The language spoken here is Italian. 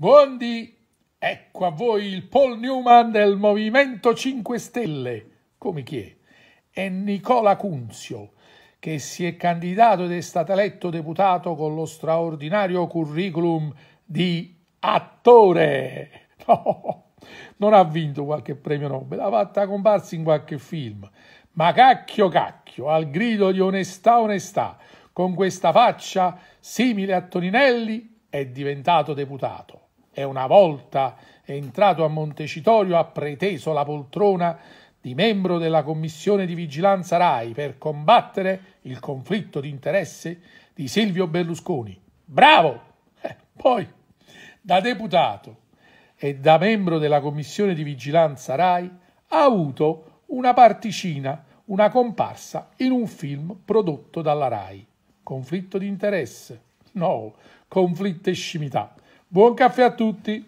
Buondì, ecco a voi il Paul Newman del Movimento 5 Stelle, come chi è? È Nicola Cunzio, che si è candidato ed è stato eletto deputato con lo straordinario curriculum di attore. No, non ha vinto qualche premio Nobel, ha fatto comparsi in qualche film. Ma cacchio cacchio, al grido di onestà onestà, con questa faccia simile a Toninelli, è diventato deputato e una volta entrato a Montecitorio ha preteso la poltrona di membro della commissione di vigilanza RAI per combattere il conflitto di interesse di Silvio Berlusconi. Bravo! Eh, poi, da deputato e da membro della commissione di vigilanza RAI, ha avuto una particina, una comparsa in un film prodotto dalla RAI. Conflitto di interesse? No, conflitto e scimità. Buon caffè a tutti!